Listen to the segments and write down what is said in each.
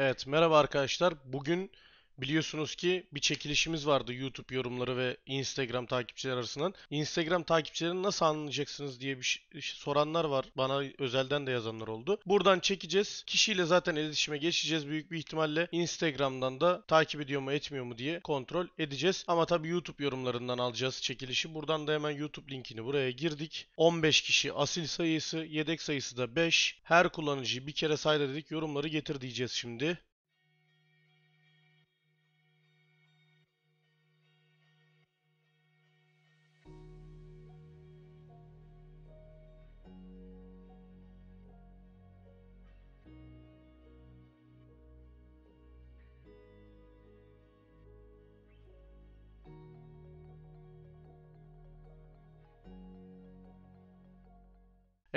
Evet merhaba arkadaşlar. Bugün Biliyorsunuz ki bir çekilişimiz vardı YouTube yorumları ve Instagram takipçiler arasından. Instagram takipçilerini nasıl anlayacaksınız diye bir soranlar var. Bana özelden de yazanlar oldu. Buradan çekeceğiz. Kişiyle zaten iletişime geçeceğiz büyük bir ihtimalle. Instagram'dan da takip ediyor mu etmiyor mu diye kontrol edeceğiz. Ama tabii YouTube yorumlarından alacağız çekilişi. Buradan da hemen YouTube linkini buraya girdik. 15 kişi asil sayısı, yedek sayısı da 5. Her kullanıcıyı bir kere sayda dedik. Yorumları getir diyeceğiz şimdi.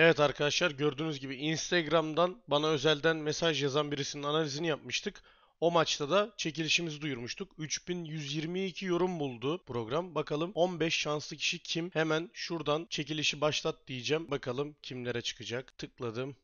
Evet arkadaşlar gördüğünüz gibi Instagram'dan bana özelden mesaj yazan birisinin analizini yapmıştık. O maçta da çekilişimizi duyurmuştuk. 3122 yorum buldu program. Bakalım 15 şanslı kişi kim? Hemen şuradan çekilişi başlat diyeceğim. Bakalım kimlere çıkacak. Tıkladım.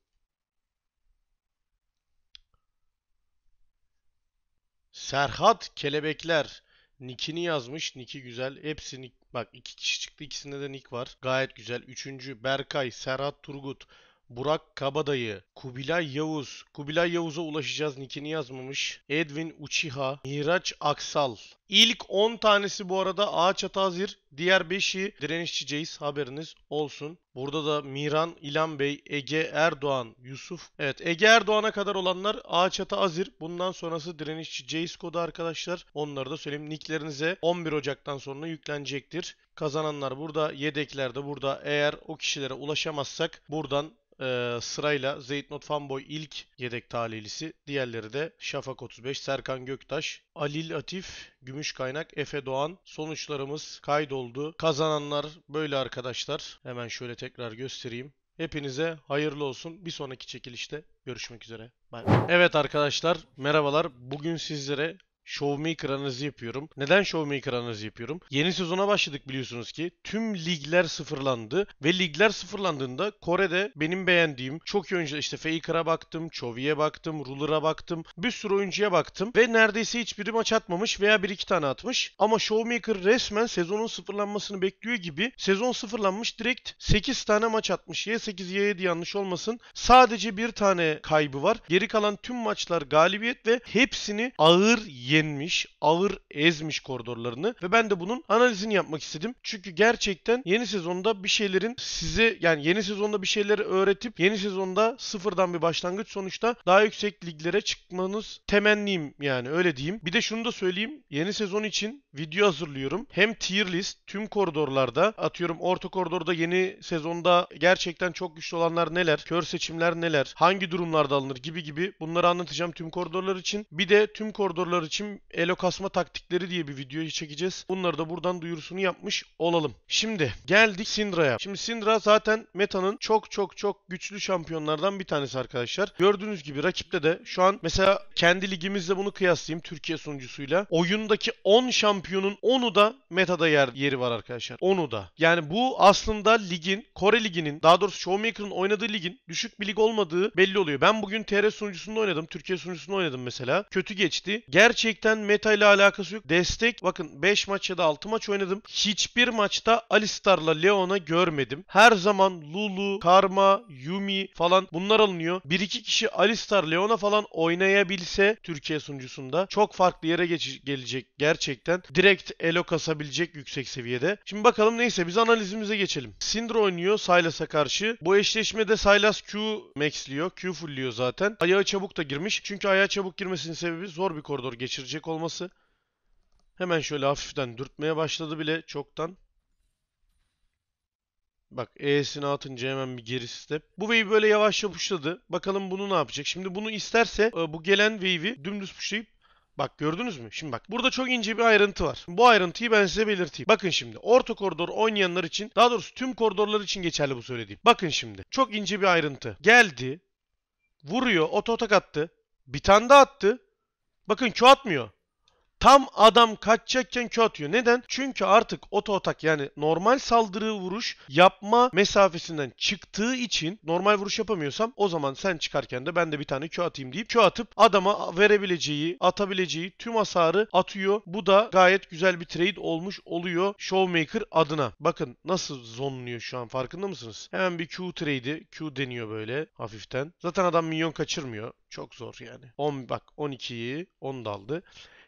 Serhat Kelebekler Nikini yazmış. Niki güzel. Hepsi Bak iki kişi çıktı ikisinde de Nick var. Gayet güzel. Üçüncü Berkay, Serhat Turgut, Burak Kabadayı, Kubilay Yavuz, Kubilay Yavuz'a ulaşacağız Nickini yazmamış. Edwin Uchiha, Miraç Aksal. İlk 10 tanesi bu arada ağaç atazir, diğer 5'i direnişçi Ceyiz haberiniz olsun. Burada da Miran, İlan Bey, Ege Erdoğan, Yusuf. Evet Ege Erdoğan'a kadar olanlar Ağaçat'a Azir. Bundan sonrası direnişçi Ceyiz kodu arkadaşlar. Onları da söyleyeyim. Nicklerinize 11 Ocak'tan sonra yüklenecektir. Kazananlar burada, yedekler de burada. Eğer o kişilere ulaşamazsak buradan e, sırayla Zeytnot Fanboy ilk yedek talihlisi. Diğerleri de Şafak 35, Serkan Göktaş, Alil Atif, Gümüş Kaynak, Efe Doğan. Sonuçlarımız kaydoldu. Kazananlar böyle arkadaşlar. Hemen şöyle tekrar göstereyim. Hepinize hayırlı olsun. Bir sonraki çekilişte görüşmek üzere. Bye. Evet arkadaşlar merhabalar. Bugün sizlere Showmaker analizi yapıyorum. Neden Showmaker analizi yapıyorum? Yeni sezona başladık biliyorsunuz ki. Tüm ligler sıfırlandı ve ligler sıfırlandığında Kore'de benim beğendiğim çok iyi oyuncu işte Faker'a baktım, Chovy'e baktım, Ruler'a baktım. Bir sürü oyuncuya baktım ve neredeyse hiçbiri maç atmamış veya bir iki tane atmış. Ama Showmaker resmen sezonun sıfırlanmasını bekliyor gibi sezon sıfırlanmış direkt 8 tane maç atmış. Y8 Y7 yanlış olmasın. Sadece bir tane kaybı var. Geri kalan tüm maçlar galibiyet ve hepsini ağır ye yenmiş, ağır ezmiş koridorlarını ve ben de bunun analizini yapmak istedim. Çünkü gerçekten yeni sezonda bir şeylerin size yani yeni sezonda bir şeyleri öğretip yeni sezonda sıfırdan bir başlangıç sonuçta daha yüksek liglere çıkmanız temenniyim yani öyle diyeyim. Bir de şunu da söyleyeyim. Yeni sezon için video hazırlıyorum. Hem tier list tüm koridorlarda atıyorum orta koridorda yeni sezonda gerçekten çok güçlü olanlar neler? Kör seçimler neler? Hangi durumlarda alınır gibi gibi bunları anlatacağım tüm koridorlar için. Bir de tüm koridorlar için tüm elo kasma taktikleri diye bir video çekeceğiz. Bunları da buradan duyurusunu yapmış olalım. Şimdi geldik Syndra'ya. Şimdi Syndra zaten metanın çok çok çok güçlü şampiyonlardan bir tanesi arkadaşlar. Gördüğünüz gibi rakipte de şu an mesela kendi ligimizle bunu kıyaslayayım Türkiye sunucusuyla. Oyundaki 10 şampiyonun 10'u da metada yer, yeri var arkadaşlar. 10'u da. Yani bu aslında ligin, Kore liginin daha doğrusu Showmaker'ın oynadığı ligin düşük bir lig olmadığı belli oluyor. Ben bugün TR sunucusunda oynadım. Türkiye sunucusunda oynadım mesela. Kötü geçti. Gerçek Gerçekten meta ile alakası yok. Destek bakın 5 maç ya da 6 maç oynadım. Hiçbir maçta Alistar'la Leon'a görmedim. Her zaman Lulu, Karma, Yumi falan bunlar alınıyor. Bir iki kişi Alistar, Leon'a falan oynayabilse Türkiye sunucusunda çok farklı yere geç- gelecek gerçekten. Direkt elo kasabilecek yüksek seviyede. Şimdi bakalım neyse biz analizimize geçelim. Syndra oynuyor Sylas'a karşı. Bu eşleşmede Sylas Q maxliyor. Q fullliyor zaten. Ayağı çabuk da girmiş. Çünkü ayağı çabuk girmesinin sebebi zor bir koridor geçirecek getirecek olması. Hemen şöyle hafiften dürtmeye başladı bile çoktan. Bak E'sini atınca hemen bir geri step. Bu wave böyle yavaş yapışladı. Bakalım bunu ne yapacak? Şimdi bunu isterse e, bu gelen wave'i dümdüz pushlayıp Bak gördünüz mü? Şimdi bak burada çok ince bir ayrıntı var. Bu ayrıntıyı ben size belirteyim. Bakın şimdi orta koridor oynayanlar için daha doğrusu tüm koridorlar için geçerli bu söylediğim. Bakın şimdi çok ince bir ayrıntı. Geldi vuruyor ototak attı. Bir tane daha attı. Bakın çoğaltmıyor. Tam adam kaçacakken Q atıyor. Neden? Çünkü artık oto atak yani normal saldırı vuruş yapma mesafesinden çıktığı için normal vuruş yapamıyorsam o zaman sen çıkarken de ben de bir tane Q atayım deyip Q atıp adama verebileceği, atabileceği tüm hasarı atıyor. Bu da gayet güzel bir trade olmuş oluyor Showmaker adına. Bakın nasıl zonluyor şu an farkında mısınız? Hemen bir Q trade'i Q deniyor böyle hafiften. Zaten adam milyon kaçırmıyor. Çok zor yani. 10 bak 12'yi 10 daldı. Da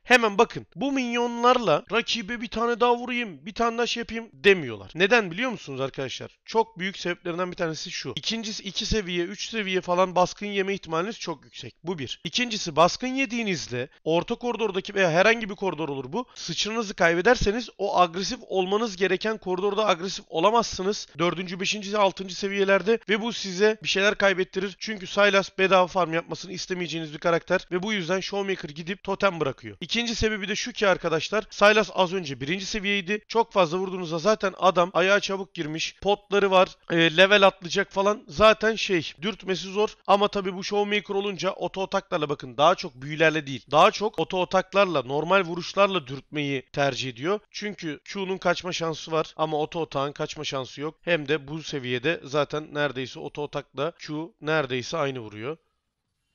Hemen bakın bu minyonlarla rakibe bir tane daha vurayım, bir tane daha şey yapayım demiyorlar. Neden biliyor musunuz arkadaşlar? Çok büyük sebeplerinden bir tanesi şu. İkincisi 2 iki seviye, 3 seviye falan baskın yeme ihtimaliniz çok yüksek. Bu bir. İkincisi baskın yediğinizde orta koridordaki veya herhangi bir koridor olur bu. Sıçrınızı kaybederseniz o agresif olmanız gereken koridorda agresif olamazsınız. 4. 5. 6. seviyelerde ve bu size bir şeyler kaybettirir. Çünkü Sylas bedava farm yapmasını istemeyeceğiniz bir karakter ve bu yüzden Showmaker gidip totem bırakıyor. İki İkinci sebebi de şu ki arkadaşlar Silas az önce birinci seviyeydi. Çok fazla vurduğunuzda zaten adam ayağa çabuk girmiş. Potları var. E, level atlayacak falan. Zaten şey dürtmesi zor. Ama tabi bu Showmaker olunca oto otaklarla bakın daha çok büyülerle değil. Daha çok oto otaklarla normal vuruşlarla dürtmeyi tercih ediyor. Çünkü Q'nun kaçma şansı var ama oto otağın kaçma şansı yok. Hem de bu seviyede zaten neredeyse oto otakla Q neredeyse aynı vuruyor.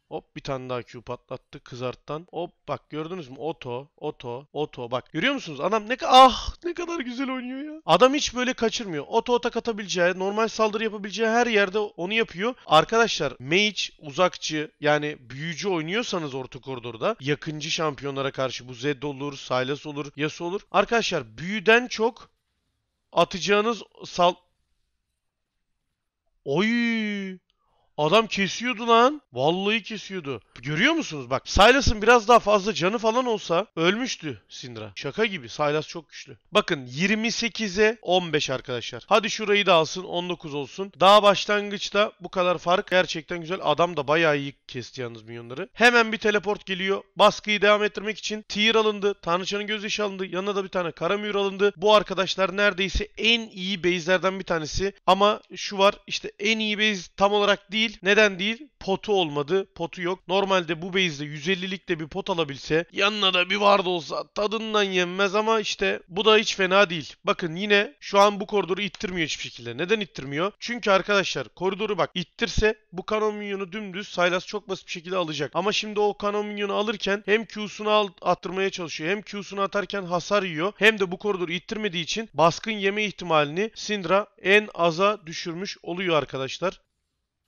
Hop bir tane daha Q patlattı kızarttan. Hop bak gördünüz mü? Oto, oto, oto. Bak görüyor musunuz? Adam ne ah ne kadar güzel oynuyor ya. Adam hiç böyle kaçırmıyor. Oto atak atabileceği, normal saldırı yapabileceği her yerde onu yapıyor. Arkadaşlar mage, uzakçı yani büyücü oynuyorsanız orta koridorda yakıncı şampiyonlara karşı bu Zed olur, Sylas olur, Yasuo olur. Arkadaşlar büyüden çok atacağınız sal... Oy! Adam kesiyordu lan. Vallahi kesiyordu. Görüyor musunuz? Bak Silas'ın biraz daha fazla canı falan olsa ölmüştü Sindra. Şaka gibi. Silas çok güçlü. Bakın 28'e 15 arkadaşlar. Hadi şurayı da alsın 19 olsun. Daha başlangıçta bu kadar fark gerçekten güzel. Adam da bayağı iyi kesti yalnız milyonları. Hemen bir teleport geliyor. Baskıyı devam ettirmek için tier alındı. Tanrıçanın gözyaşı alındı. Yanına da bir tane karamür alındı. Bu arkadaşlar neredeyse en iyi base'lerden bir tanesi. Ama şu var işte en iyi base tam olarak değil değil. Neden değil? Potu olmadı. Potu yok. Normalde bu base'de 150'lik de bir pot alabilse yanına da bir vardı olsa tadından yenmez ama işte bu da hiç fena değil. Bakın yine şu an bu koridoru ittirmiyor hiçbir şekilde. Neden ittirmiyor? Çünkü arkadaşlar koridoru bak ittirse bu kanon minyonu dümdüz Silas çok basit bir şekilde alacak. Ama şimdi o kanon minyonu alırken hem Q'sunu al attırmaya çalışıyor. Hem Q'sunu atarken hasar yiyor. Hem de bu koridoru ittirmediği için baskın yeme ihtimalini Syndra en aza düşürmüş oluyor arkadaşlar.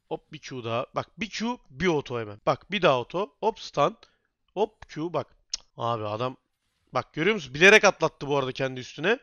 Hop bir Q daha. Bak bir Q bir oto hemen. Bak bir daha oto. Hop stun. Hop Q bak. abi adam bak görüyor musun? Bilerek atlattı bu arada kendi üstüne.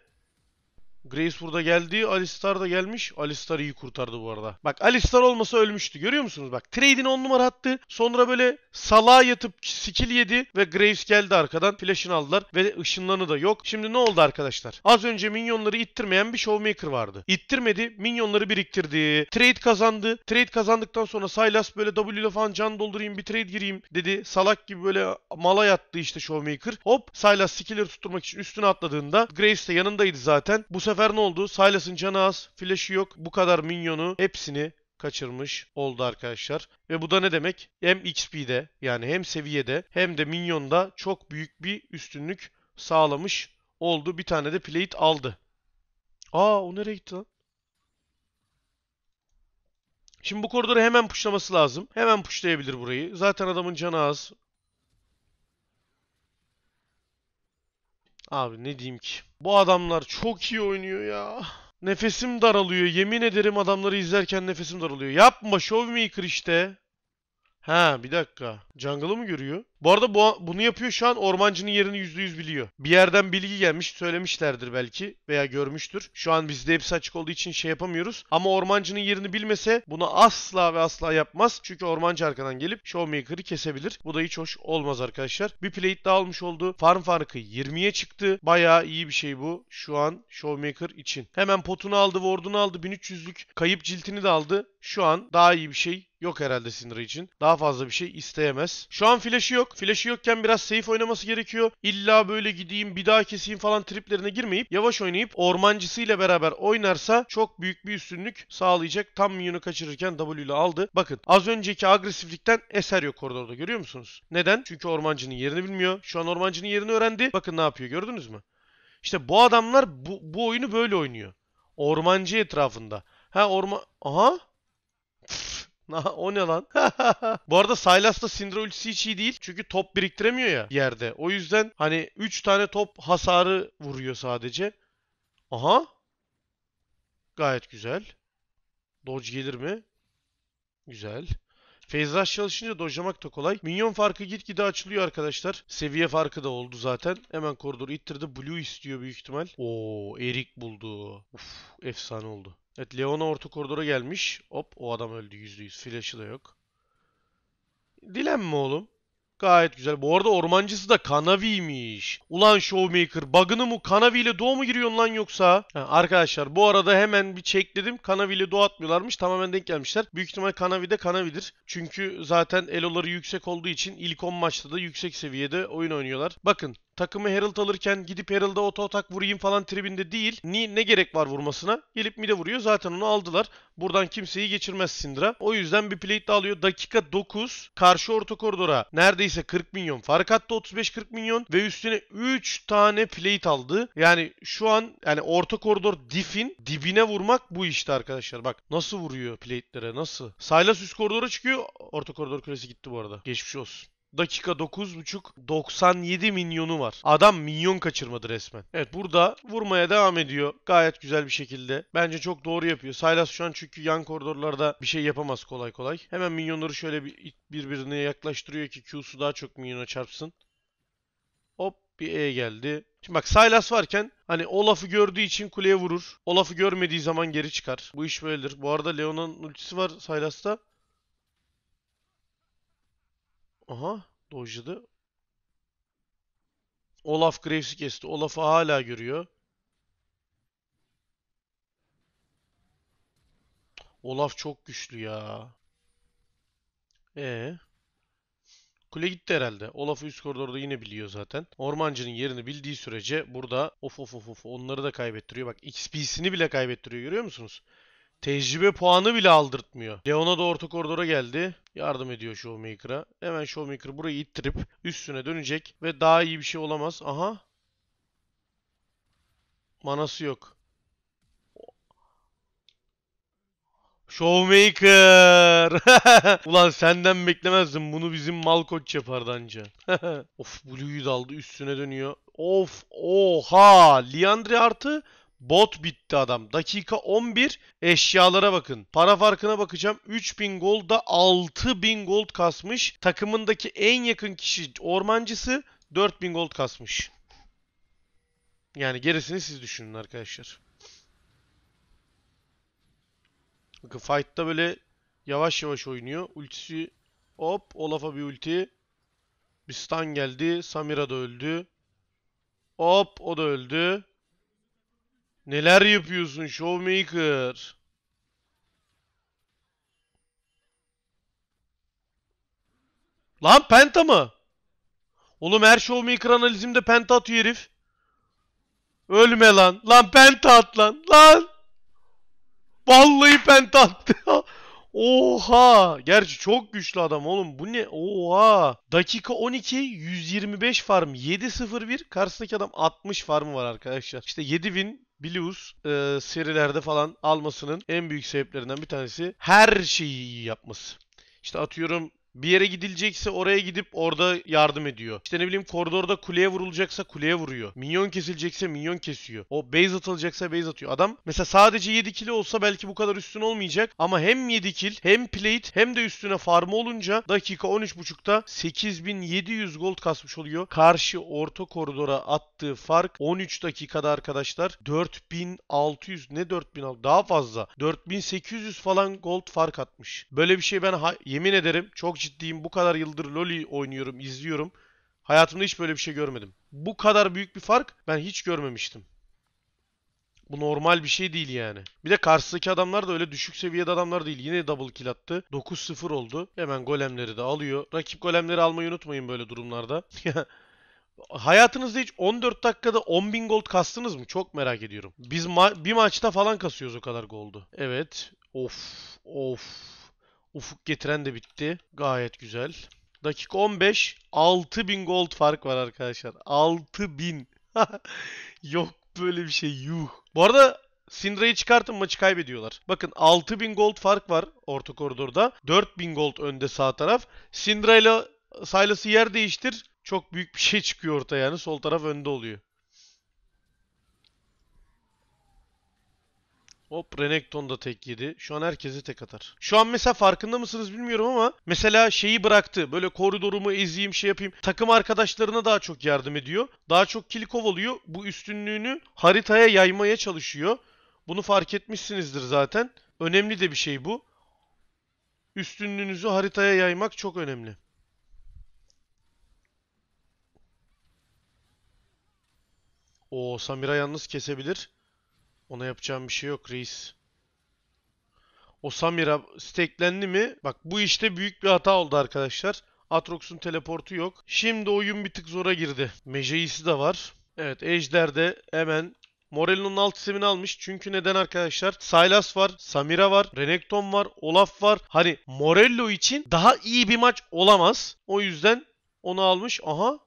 Grace burada geldi. Alistar da gelmiş. Alistar iyi kurtardı bu arada. Bak Alistar olmasa ölmüştü. Görüyor musunuz? Bak trade'ini 10 numara attı. Sonra böyle salağa yatıp skill yedi ve Graves geldi arkadan. Flash'ını aldılar ve ışınlanı da yok. Şimdi ne oldu arkadaşlar? Az önce minyonları ittirmeyen bir showmaker vardı. İttirmedi. Minyonları biriktirdi. Trade kazandı. Trade kazandıktan sonra Silas böyle W ile falan can doldurayım bir trade gireyim dedi. Salak gibi böyle mala yattı işte showmaker. Hop Silas skill'leri tutturmak için üstüne atladığında Graves de yanındaydı zaten. Bu sefer sefer ne oldu? Silas'ın canı az, flash'i yok. Bu kadar minyonu hepsini kaçırmış oldu arkadaşlar. Ve bu da ne demek? Hem XP'de yani hem seviyede hem de minyonda çok büyük bir üstünlük sağlamış oldu. Bir tane de plate aldı. Aa o nereye gitti lan? Şimdi bu koridoru hemen puşlaması lazım. Hemen puşlayabilir burayı. Zaten adamın canı az. Abi ne diyeyim ki? Bu adamlar çok iyi oynuyor ya. Nefesim daralıyor. Yemin ederim adamları izlerken nefesim daralıyor. Yapma Showmaker işte. Ha bir dakika. Jungle'ı mı görüyor? Bu arada bu, bunu yapıyor şu an ormancının yerini %100 biliyor. Bir yerden bilgi gelmiş söylemişlerdir belki veya görmüştür. Şu an bizde hepsi açık olduğu için şey yapamıyoruz. Ama ormancının yerini bilmese bunu asla ve asla yapmaz. Çünkü ormancı arkadan gelip Showmaker'ı kesebilir. Bu da hiç hoş olmaz arkadaşlar. Bir plate daha almış oldu. Farm farkı 20'ye çıktı. Baya iyi bir şey bu şu an Showmaker için. Hemen potunu aldı, ward'unu aldı. 1300'lük kayıp ciltini de aldı. Şu an daha iyi bir şey Yok herhalde Syndra için. Daha fazla bir şey isteyemez. Şu an flash'ı yok. Flash'ı yokken biraz safe oynaması gerekiyor. İlla böyle gideyim bir daha keseyim falan triplerine girmeyip yavaş oynayıp ormancısıyla beraber oynarsa çok büyük bir üstünlük sağlayacak. Tam minyonu kaçırırken W ile aldı. Bakın az önceki agresiflikten eser yok koridorda görüyor musunuz? Neden? Çünkü ormancının yerini bilmiyor. Şu an ormancının yerini öğrendi. Bakın ne yapıyor gördünüz mü? İşte bu adamlar bu, bu oyunu böyle oynuyor. Ormancı etrafında. Ha orman... Aha o ne lan? Bu arada Sylas'ta Syndra ultisi hiç iyi değil. Çünkü top biriktiremiyor ya yerde. O yüzden hani 3 tane top hasarı vuruyor sadece. Aha. Gayet güzel. Dodge gelir mi? Güzel. Phase çalışınca dojlamak da kolay. Minyon farkı gitgide açılıyor arkadaşlar. Seviye farkı da oldu zaten. Hemen koridoru ittirdi. Blue istiyor büyük ihtimal. Oo, Erik buldu. Uf, efsane oldu. Evet Leona orta koridora gelmiş. Hop o adam öldü yüzde yüz. Flash'ı da yok. Dilenme oğlum. Gayet güzel. Bu arada ormancısı da Kanavi'ymiş. Ulan Showmaker bug'ını mı Kanavi ile Doğu mu giriyorsun lan yoksa? Ha, arkadaşlar bu arada hemen bir çekledim Kanavi ile Doğu atmıyorlarmış. Tamamen denk gelmişler. Büyük ihtimal Kanavi de Kanavi'dir. Çünkü zaten eloları yüksek olduğu için ilk 10 maçta da yüksek seviyede oyun oynuyorlar. Bakın takımı Herald alırken gidip Herald'a oto atak vurayım falan tribinde değil. Ni, ne gerek var vurmasına? Gelip mide vuruyor. Zaten onu aldılar. Buradan kimseyi geçirmez Sindra. O yüzden bir plate de alıyor. Dakika 9. Karşı orta koridora neredeyse 40 milyon. Fark attı 35-40 milyon. Ve üstüne 3 tane plate aldı. Yani şu an yani orta koridor difin dibine vurmak bu işte arkadaşlar. Bak nasıl vuruyor plate'lere nasıl. Saylas üst koridora çıkıyor. Orta koridor kulesi gitti bu arada. Geçmiş olsun dakika 9.5 97 minyonu var. Adam minyon kaçırmadı resmen. Evet burada vurmaya devam ediyor. Gayet güzel bir şekilde. Bence çok doğru yapıyor. Silas şu an çünkü yan koridorlarda bir şey yapamaz kolay kolay. Hemen minyonları şöyle bir, birbirine yaklaştırıyor ki Q'su daha çok minyona çarpsın. Hop bir E geldi. Şimdi bak Silas varken hani Olaf'ı gördüğü için kuleye vurur. Olaf'ı görmediği zaman geri çıkar. Bu iş böyledir. Bu arada Leon'un ultisi var Silas'ta. Aha dojladı. Olaf Graves'i kesti. Olaf'ı hala görüyor. Olaf çok güçlü ya. e Kule gitti herhalde. Olaf üst koridorda yine biliyor zaten. Ormancının yerini bildiği sürece burada of of of of onları da kaybettiriyor. Bak XP'sini bile kaybettiriyor görüyor musunuz? Tecrübe puanı bile aldırtmıyor. Leon'a da orta koridora geldi. Yardım ediyor Showmaker'a. Hemen Showmaker burayı ittirip üstüne dönecek. Ve daha iyi bir şey olamaz. Aha. Manası yok. Showmaker. Ulan senden beklemezdim. Bunu bizim Malkoç yapardı anca. of Blue'yu daldı. Üstüne dönüyor. Of. Oha. Liandre artı Bot bitti adam. Dakika 11 eşyalara bakın. Para farkına bakacağım. 3000 gold da 6000 gold kasmış. Takımındaki en yakın kişi ormancısı 4000 gold kasmış. Yani gerisini siz düşünün arkadaşlar. Bakın fight'ta böyle yavaş yavaş oynuyor. Ultisi hop Olaf'a bir ulti. Bir stun geldi. Samira da öldü. Hop o da öldü. Neler yapıyorsun Showmaker? Lan penta mı? Oğlum her Showmaker analizimde penta atıyor herif. Ölme lan. Lan penta at lan. Lan. Vallahi penta attı. Oha! Gerçi çok güçlü adam oğlum. Bu ne? Oha! Dakika 12 125 farm 701 karşısındaki adam 60 farmı var arkadaşlar. İşte 7000 Bilius e, serilerde falan almasının en büyük sebeplerinden bir tanesi her şeyi iyi yapması. İşte atıyorum bir yere gidilecekse oraya gidip orada yardım ediyor. İşte ne bileyim koridorda kuleye vurulacaksa kuleye vuruyor. Minyon kesilecekse minyon kesiyor. O base atılacaksa base atıyor. Adam mesela sadece 7 kill olsa belki bu kadar üstün olmayacak ama hem 7 kill hem plate hem de üstüne farm olunca dakika 13.30'da 8700 gold kasmış oluyor. Karşı orta koridora attığı fark 13 dakikada arkadaşlar 4600 ne 4600 daha fazla 4800 falan gold fark atmış. Böyle bir şey ben yemin ederim çok ciddiyim. Bu kadar yıldır LoL'i oynuyorum, izliyorum. Hayatımda hiç böyle bir şey görmedim. Bu kadar büyük bir fark ben hiç görmemiştim. Bu normal bir şey değil yani. Bir de karşısındaki adamlar da öyle düşük seviyede adamlar değil. Yine double kill attı. 9-0 oldu. Hemen golemleri de alıyor. Rakip golemleri almayı unutmayın böyle durumlarda. Hayatınızda hiç 14 dakikada 10.000 gold kastınız mı? Çok merak ediyorum. Biz ma bir maçta falan kasıyoruz o kadar goldu. Evet. Of. Of. Ufuk getiren de bitti. Gayet güzel. Dakika 15. 6000 gold fark var arkadaşlar. 6000. Yok böyle bir şey yuh. Bu arada Syndra'yı çıkartın maçı kaybediyorlar. Bakın 6000 gold fark var orta koridorda. 4000 gold önde sağ taraf. Syndra ile Silas'ı yer değiştir. Çok büyük bir şey çıkıyor orta yani. Sol taraf önde oluyor. Hop Renekton da tek yedi. Şu an herkese tek atar. Şu an mesela farkında mısınız bilmiyorum ama mesela şeyi bıraktı. Böyle koridorumu ezeyim şey yapayım. Takım arkadaşlarına daha çok yardım ediyor. Daha çok kill kovalıyor. Bu üstünlüğünü haritaya yaymaya çalışıyor. Bunu fark etmişsinizdir zaten. Önemli de bir şey bu. Üstünlüğünüzü haritaya yaymak çok önemli. O Samira yalnız kesebilir. Ona yapacağım bir şey yok reis. O Samira steklendi mi? Bak bu işte büyük bir hata oldu arkadaşlar. Atrox'un teleportu yok. Şimdi oyun bir tık zora girdi. Mejeisi de var. Evet Ejder de hemen Morel'in alt isimini almış. Çünkü neden arkadaşlar? Sylas var, Samira var, Renekton var, Olaf var. Hani Morello için daha iyi bir maç olamaz. O yüzden onu almış. Aha.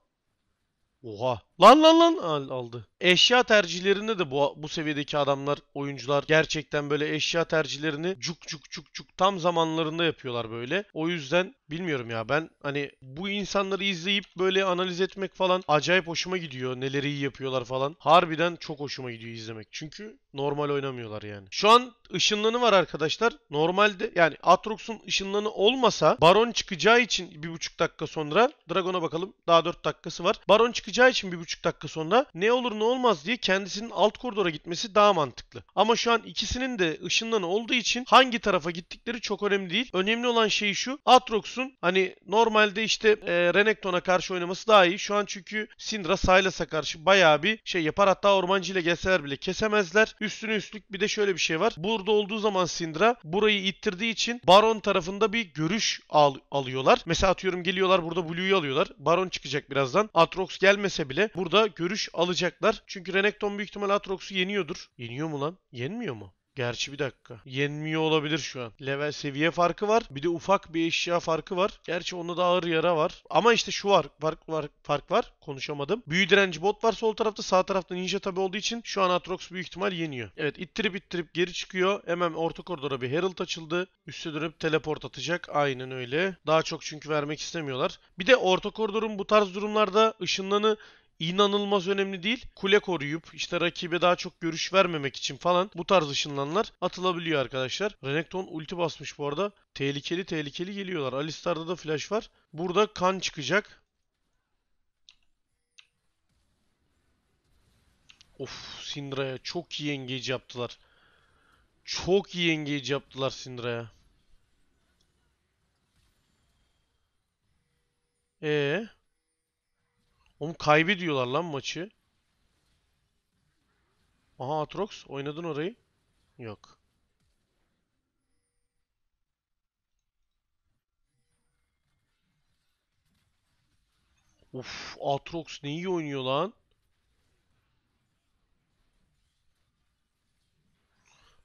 Oha. Lan lan lan Al, aldı. Eşya tercihlerinde de bu, bu seviyedeki adamlar, oyuncular gerçekten böyle eşya tercihlerini cuk cuk cuk cuk tam zamanlarında yapıyorlar böyle. O yüzden bilmiyorum ya ben hani bu insanları izleyip böyle analiz etmek falan acayip hoşuma gidiyor. Neleri iyi yapıyorlar falan. Harbiden çok hoşuma gidiyor izlemek. Çünkü normal oynamıyorlar yani. Şu an ışınlanı var arkadaşlar. Normalde yani Atrox'un ışınlanı olmasa Baron çıkacağı için bir buçuk dakika sonra Dragon'a bakalım. Daha dört dakikası var. Baron çıkacağı için bir 1 dakika sonra ne olur ne olmaz diye kendisinin alt koridora gitmesi daha mantıklı. Ama şu an ikisinin de ışından olduğu için hangi tarafa gittikleri çok önemli değil. Önemli olan şey şu Atrox'un hani normalde işte e, Renekton'a karşı oynaması daha iyi. Şu an çünkü Syndra Sylas'a karşı bayağı bir şey yapar. Hatta ormancı ile gelseler bile kesemezler. Üstüne üstlük bir de şöyle bir şey var. Burada olduğu zaman Syndra burayı ittirdiği için Baron tarafında bir görüş al alıyorlar. Mesela atıyorum geliyorlar burada Blue'yu alıyorlar. Baron çıkacak birazdan. Atrox gelmese bile burada görüş alacaklar. Çünkü Renekton büyük ihtimal Aatrox'u yeniyordur. Yeniyor mu lan? Yenmiyor mu? Gerçi bir dakika. Yenmiyor olabilir şu an. Level seviye farkı var. Bir de ufak bir eşya farkı var. Gerçi onda da ağır yara var. Ama işte şu var. Fark var. Fark var. Konuşamadım. Büyü direnci bot var sol tarafta. Sağ tarafta ninja tabi olduğu için şu an Atrox büyük ihtimal yeniyor. Evet ittirip ittirip geri çıkıyor. Hemen orta koridora bir Herald açıldı. Üste dönüp teleport atacak. Aynen öyle. Daha çok çünkü vermek istemiyorlar. Bir de orta koridorun bu tarz durumlarda ışınlanı inanılmaz önemli değil. Kule koruyup işte rakibe daha çok görüş vermemek için falan bu tarz ışınlanlar atılabiliyor arkadaşlar. Renekton ulti basmış bu arada. Tehlikeli tehlikeli geliyorlar. Alistar'da da flash var. Burada kan çıkacak. Of Syndra'ya çok iyi engage yaptılar. Çok iyi engage yaptılar Syndra'ya. Eee? Oğlum kaybediyorlar lan maçı. Aha Atrox oynadın orayı. Yok. Uf Atrox ne iyi oynuyor lan.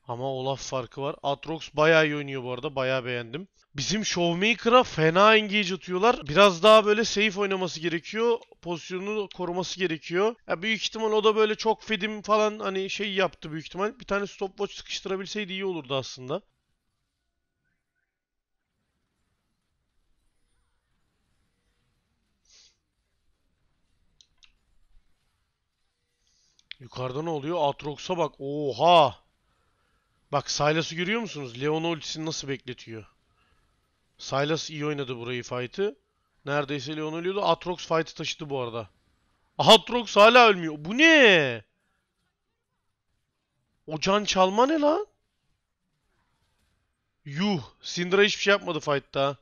Ama Olaf farkı var. Atrox bayağı iyi oynuyor bu arada. Bayağı beğendim. Bizim Showmaker'a fena engage atıyorlar. Biraz daha böyle safe oynaması gerekiyor. Pozisyonunu koruması gerekiyor. Ya büyük ihtimal o da böyle çok fedim falan hani şey yaptı büyük ihtimal. Bir tane stopwatch sıkıştırabilseydi iyi olurdu aslında. Yukarıda ne oluyor? Atrox'a bak. Oha! Bak Silas'ı görüyor musunuz? Leon ultisini nasıl bekletiyor? Silas iyi oynadı burayı fight'ı. Neredeyse Leon ölüyordu. Atrox fight'ı taşıdı bu arada. Atrox hala ölmüyor. Bu ne? O can çalma ne lan? Yuh. Syndra hiçbir şey yapmadı fight'ta.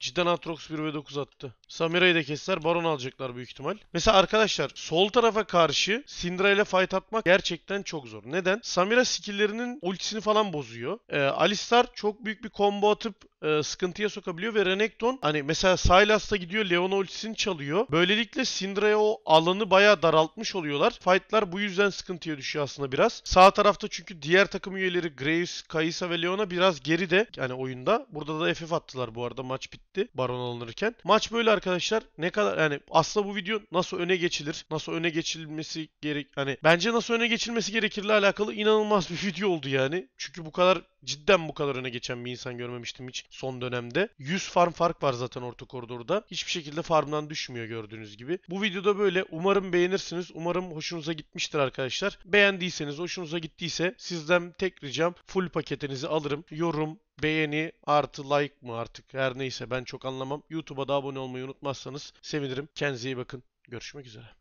Cidden Atrox 1 v 9 attı. Samira'yı da kesler. Baron alacaklar büyük ihtimal. Mesela arkadaşlar sol tarafa karşı Syndra ile fight atmak gerçekten çok zor. Neden? Samira skilllerinin ultisini falan bozuyor. Ee, Alistar çok büyük bir combo atıp e, sıkıntıya sokabiliyor ve Renekton hani mesela Sylas'ta gidiyor Leona ultisini çalıyor. Böylelikle Syndra'ya o alanı bayağı daraltmış oluyorlar. Fight'lar bu yüzden sıkıntıya düşüyor aslında biraz. Sağ tarafta çünkü diğer takım üyeleri Graves, Kai'Sa ve Leona biraz geride yani oyunda. Burada da FF attılar bu arada maç bitti Baron alınırken. Maç böyle arkadaşlar. Ne kadar yani aslında bu video nasıl öne geçilir? Nasıl öne geçilmesi gerek hani bence nasıl öne geçilmesi gerekirle alakalı inanılmaz bir video oldu yani. Çünkü bu kadar cidden bu kadar öne geçen bir insan görmemiştim hiç son dönemde. 100 farm fark var zaten orta koridorda. Hiçbir şekilde farmdan düşmüyor gördüğünüz gibi. Bu videoda böyle. Umarım beğenirsiniz. Umarım hoşunuza gitmiştir arkadaşlar. Beğendiyseniz, hoşunuza gittiyse sizden tek ricam full paketinizi alırım. Yorum, beğeni artı like mı artık her neyse ben çok anlamam. YouTube'a da abone olmayı unutmazsanız sevinirim. Kendinize iyi bakın. Görüşmek üzere.